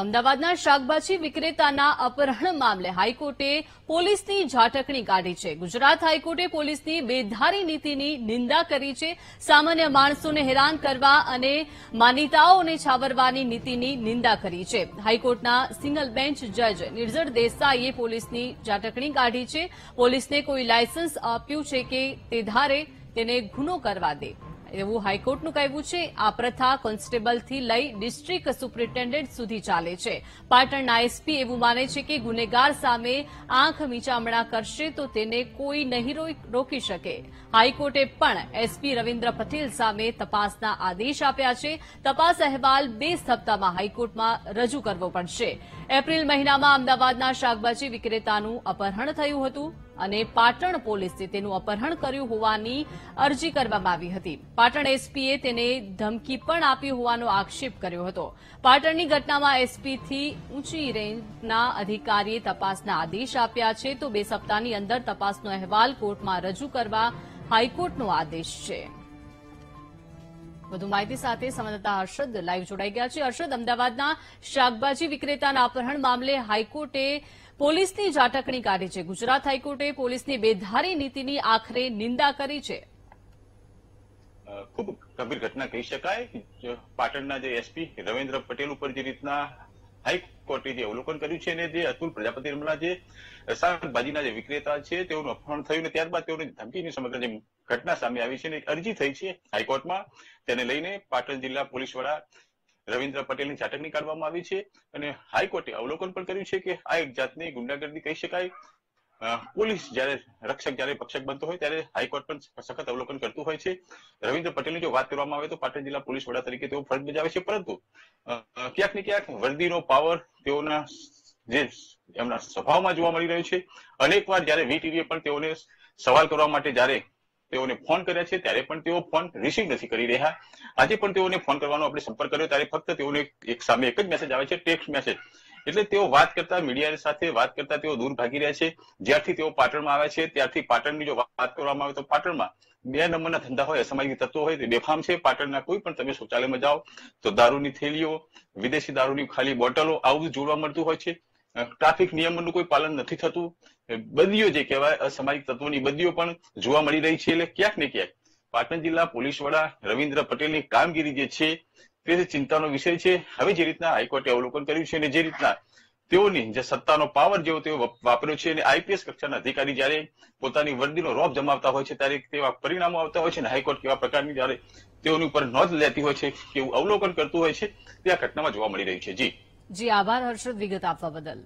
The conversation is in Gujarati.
અમદાવાદના શાકભાજી વિક્રેતાના અપહરણ મામલે હાઈકોર્ટે પોલીસની ઝાટકણી કાઢી છે ગુજરાત હાઈકોર્ટે પોલીસની બેધારી નીતિની નિંદા કરી છે સામાન્ય માણસોને હેરાન કરવા અને માન્યતાઓને છાવરવાની નીતિની નિંદા કરી છે હાઈકોર્ટના સિંગલ બેન્ચ જજ નિર્જળ દેસાઈએ પોલીસની ઝાટકણી કાઢી છે પોલીસને કોઈ લાયસન્સ આપ્યું છે કે તે ધારે તેને ગુનો કરવા દે એવું હાઈકોર્ટનું કહેવું છે આ પ્રથા કોન્સ્ટેબલથી લઈ ડિસ્ટ્રીક્ટ સુપ્રિન્ટેન્ડન્ટ સુધી ચાલે છે પાટણના એસપી એવું માને છે કે ગુનેગાર સામે આંખ મીચામણા કરશે તો તેને કોઈ નહીં રોકી શકે હાઈકોર્ટે પણ એસપી રવિન્દ્ર પટેલ સામે તપાસના આદેશ આપ્યા છે તપાસ અહેવાલ બે સપ્તાહમાં હાઈકોર્ટમાં રજૂ કરવો પડશે એપ્રિલ મહિનામાં અમદાવાદના શાકભાજી વિક્રેતાનું અપહરણ થયું હતું અને પાટણ પોલીસે તેનું અપહરણ કર્યું હોવાની અરજી કરવામાં આવી હતી પાટણ એસપીએ તેને ધમકી પણ આપી હોવાનો આક્ષેપ કર્યો હતો પાટણની ઘટનામાં એસપીથી ઊંચી રેન્જના અધિકારીએ તપાસના આદેશ આપ્યા છે તો બે સપ્તાહની અંદર તપાસનો અહેવાલ કોર્ટમાં રજૂ કરવા હાઈકોર્ટનો આદેશ છે વધુ માહિતી સાથે સંવાદદાતા હર્ષદ લાઈવ જોડાઈ ગયા છે હર્ષદ અમદાવાદના શાકભાજી વિક્રેતાના અપહરણ મામલે હાઈકોર્ટે પોલીસની ઝાટકણી કાઢી છે ગુજરાત હાઈકોર્ટે પોલીસની બેધારી નીતિની આખરે નિંદા કરી છે ખૂબ ગંભીર ઘટના કહી શકાય પાટણના જે એસપી રવિન્દ્ર પટેલ ઉપર જે રીતના હાઈકોર્ટે જે અવલોકન કર્યું છે અને જે અતુલ પ્રજાપતિ નામના જે શાકભાજીના જે વિક્રેતા છે તેઓનું અપહરણ થયું ત્યારબાદ તેઓની ધમકીની સમગ્ર જે ઘટના સામે આવી છે અરજી થઈ છે હાઈકોર્ટમાં તેને લઈને પાટણ જિલ્લા પોલીસ વડા રવિન્દ્ર પટેલની ઝાટકણી કાઢવામાં આવી છે અને હાઈકોર્ટે અવલોકન પણ કર્યું છે કે આ એક જાતની ગુંડાગર્દી કહી શકાય પોલીસ જ્યારે રક્ષક જ્યારે ભક્ષક બનતો હોય ત્યારે હાઈકોર્ટ પણ સખત અવલોકન કરતું હોય છે રવિન્દ્ર પટેલની જો વાત કરવામાં આવે તો પાટણ જિલ્લા પોલીસ વડા તરીકે તેઓ ફરજ બજાવે છે પરંતુ ક્યાંક ને ક્યાંક વર્દીનો પાવર તેઓના જે એમના સ્વભાવમાં જોવા મળી રહ્યો છે અનેક વાર જયારે વીટીવીએ પણ તેઓને સવાલ કરવા માટે જયારે તેઓને ફોન કર્યા છે ત્યારે પણ તેઓ ફોન રિસીવ નથી કરી રહ્યા આજે પણ તેઓને ફોન કરવાનો આપણે સંપર્ક કર્યો ત્યારે ફક્ત તેઓને એક સામે એક જ મેસેજ આવે છે ટેક્સ્ટ મેસેજ એટલે તેઓ વાત કરતા મીડિયા સાથે વાત કરતા તેઓ દૂર ભાગી રહ્યા છે જ્યારથી તેઓ પાટણમાં આવ્યા છે ત્યારથી પાટણની જો વાત કરવામાં આવે તો પાટણમાં બે નંબરના ધંધા હોય અસામાજિક તત્વો હોય તે બેફામ છે પાટણના કોઈ પણ તમે શૌચાલયમાં જાઓ તો દારૂની થેલીઓ વિદેશી દારૂની ખાલી બોટલો આવું જોવા મળતું હોય છે ટ્રાફિક નિયમોનું કોઈ પાલન નથી થતું બદલીઓ જે કહેવાય અસામાજિક તત્વોની બદલીઓ પણ જોવા મળી રહી છે એટલે ક્યાંક ને ક્યાંક પાટણ જિલ્લા પોલીસ વડા રવિન્દ્ર પટેલની કામગીરી જે છે તે ચિંતાનો વિષય છે હવે જે રીતના હાઈકોર્ટે અવલોકન કર્યું છે અને જે રીતના તેઓની જે સત્તાનો પાવર જેવો તેઓ વાપર્યો છે અને આઈપીએસ કક્ષાના અધિકારી જયારે પોતાની વર્દીનો રોપ જમાવતા હોય છે ત્યારે તેવા પરિણામો આવતા હોય છે અને હાઈકોર્ટ કેવા પ્રકારની જયારે તેઓની ઉપર નોંધ લેતી હોય છે કેવું અવલોકન કરતું હોય છે તે આ ઘટનામાં જોવા મળી રહ્યું છે જી જે આભાર હર્ષદ વિગત આપવા બદલ